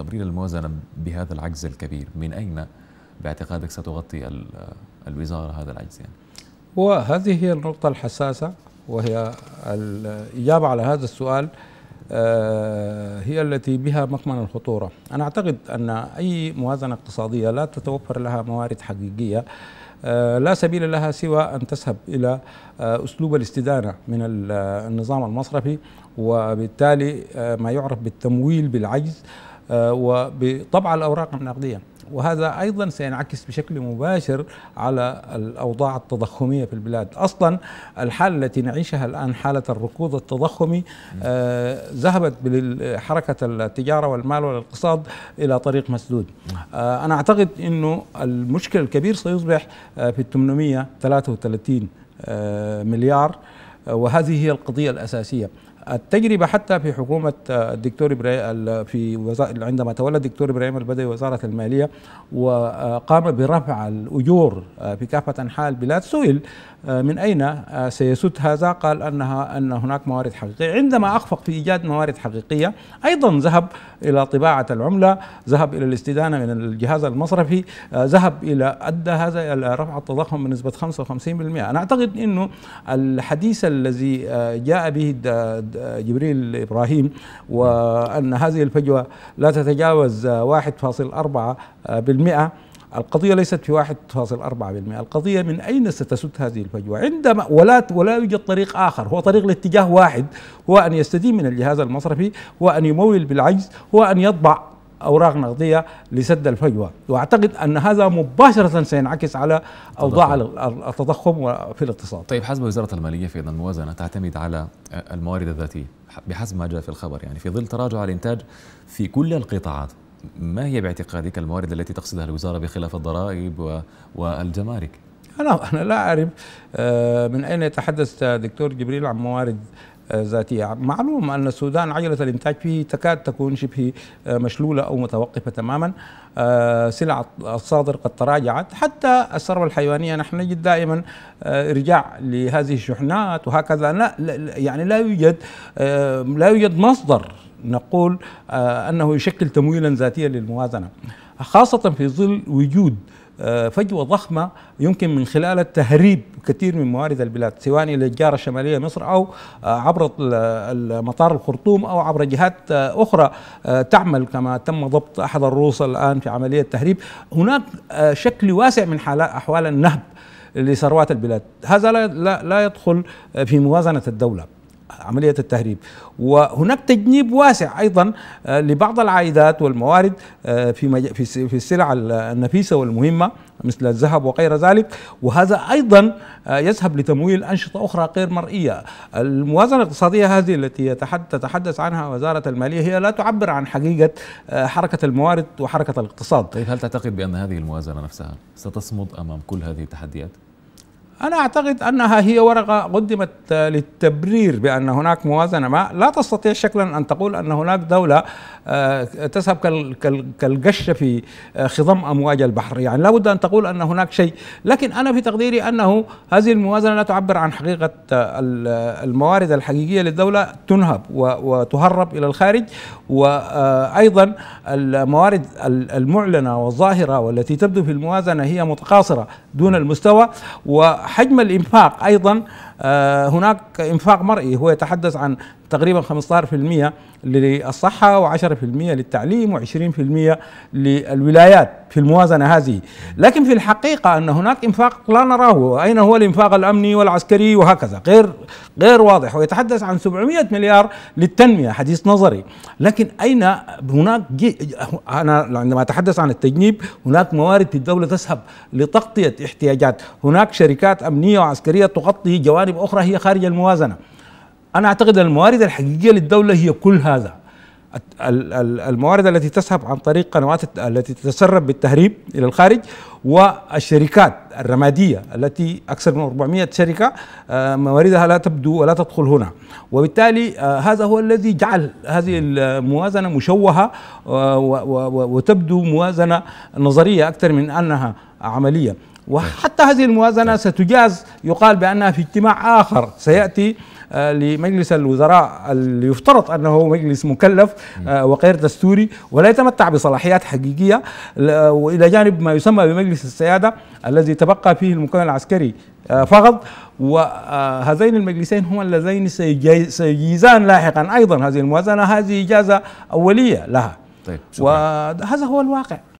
التمرير الموازنة بهذا العجز الكبير من أين باعتقادك ستغطي الوزارة هذا العجز يعني؟ وهذه هي النقطة الحساسة وهي الإجابة على هذا السؤال آه، هي التي بها مكمن الخطورة أنا أعتقد أن أي موازنة اقتصادية لا تتوفر لها موارد حقيقية آه، لا سبيل لها سوى أن تذهب إلى آه، أسلوب الاستدانة من النظام المصرفي وبالتالي ما يعرف بالتمويل بالعجز آه، وبطبع الأوراق النقدية وهذا أيضا سينعكس بشكل مباشر على الأوضاع التضخمية في البلاد أصلا الحالة التي نعيشها الآن حالة الركود التضخمي آه، ذهبت بحركة التجارة والمال والاقتصاد إلى طريق مسدود آه، أنا أعتقد أنه المشكل الكبير سيصبح في 833 مليار وهذه هي القضية الأساسية التجربة حتى في حكومة آه، الدكتور إبراهيم في عندما تولى الدكتور إبراهيم البدوي وزارة المالية وقام برفع الأجور آه، في كافة أنحاء البلاد سئل آه، من أين سيسد هذا قال أنها أن هناك موارد حقيقية عندما أخفق في إيجاد موارد حقيقية أيضا ذهب إلى طباعة العملة ذهب إلى الاستدانة من الجهاز المصرفي ذهب إلى أدى هذا إلى رفع التضخم بنسبة 55% أنا أعتقد أنه الحديث الذي جاء به جبريل إبراهيم وأن هذه الفجوة لا تتجاوز 1.4% القضية ليست في 1.4% القضية من أين ستسد هذه الفجوة عندما ولا ولا يوجد طريق آخر هو طريق لاتجاه واحد هو أن يستدين من الجهاز المصرفي هو أن يمول بالعجز هو أن يطبع اوراق نقديه لسد الفجوه واعتقد ان هذا مباشره سينعكس على اوضاع التضخم في الاقتصاد طيب حسب وزاره الماليه في الموازنه تعتمد على الموارد الذاتيه بحسب ما جاء في الخبر يعني في ظل تراجع الانتاج في كل القطاعات ما هي باعتقادك الموارد التي تقصدها الوزاره بخلاف الضرائب والجمارك انا انا لا اعرف آه، من اين يتحدث دكتور جبريل عن موارد ذاتية معلوم أن السودان عجلة الإنتاج فيه تكاد تكون شبه آه، مشلولة أو متوقفة تماما آه، سلع الصادر قد تراجعت حتى الثروة الحيوانية نحن نجد دائما إرجاع آه، لهذه الشحنات وهكذا لا يعني لا يوجد لا يوجد مصدر نقول أنه يشكل تمويلا ذاتيا للموازنة خاصة في ظل وجود آه، فجوة ضخمة يمكن من خلالها تهريب كثير من موارد البلاد سواء إلى الجارة الشمالية مصر أو آه، عبر مطار الخرطوم أو عبر جهات آه، أخرى تعمل كما تم ضبط أحد الروس الآن في عملية تهريب هناك شكل واسع من أحوال النهب لثروات البلاد هذا لا, لا يدخل في موازنة الدولة عملية التهريب وهناك تجنيب واسع أيضا آه، لبعض العائدات والموارد آه، في في السلع النفيسة والمهمة مثل الذهب وغير ذلك وهذا أيضا آه، يذهب لتمويل أنشطة أخرى غير مرئية الموازنة الاقتصادية هذه التي تتحدث عنها وزارة المالية هي لا تعبر عن حقيقة حركة الموارد وحركة الاقتصاد طيب هل تعتقد بأن هذه الموازنة نفسها ستصمد أمام كل هذه التحديات؟ أنا أعتقد أنها هي ورقة قدمت آه، للتبرير بأن هناك موازنة ما لا تستطيع شكلا أن تقول أن هناك دولة آه، تذهب كالقشة في آه، خضم أمواج البحر يعني لابد أن تقول أن هناك شيء لكن أنا في تقديري أنه هذه الموازنة لا تعبر عن حقيقة الموارد الحقيقية للدولة تنهب وتهرب إلى الخارج وأيضا الموارد المعلنة والظاهرة والتي تبدو في الموازنة هي متقاصرة دون المستوى و حجم الإنفاق أيضا آه، هناك انفاق مرئي هو يتحدث عن تقريبا 15% للصحة و10% للتعليم و20% للولايات في الموازنة هذه لكن في الحقيقة أن هناك إنفاق لا نراه أين هو الإنفاق الأمني والعسكري وهكذا غير غير واضح ويتحدث عن 700 مليار للتنمية حديث نظري لكن أين هناك أنا عندما أتحدث عن التجنيب هناك موارد في الدولة تذهب لتغطية احتياجات هناك شركات أمنية وعسكرية تغطي جوانب جوانب أخرى هي خارج الموازنة أنا أعتقد الموارد الحقيقية للدولة هي كل هذا الموارد التي تسحب عن طريق قنوات التي تتسرب بالتهريب الى الخارج والشركات الرماديه التي اكثر من 400 شركه آه، مواردها لا تبدو ولا تدخل هنا وبالتالي آه، هذا هو الذي جعل هذه الموازنه مشوهه آه، وتبدو موازنه نظريه اكثر من انها عمليه وحتى هذه الموازنة ستجاز يقال بأنها في اجتماع آخر سيأتي آه، لمجلس الوزراء اللي يفترض انه هو مجلس مكلف آه، وغير دستوري ولا يتمتع بصلاحيات حقيقيه والى جانب ما يسمى بمجلس السياده الذي تبقى فيه المكون العسكري آه، فقط وهذين المجلسين هما اللذين سيجيزان لاحقا ايضا هذه الموازنه هذه اجازه اوليه لها طيب وهذا هو الواقع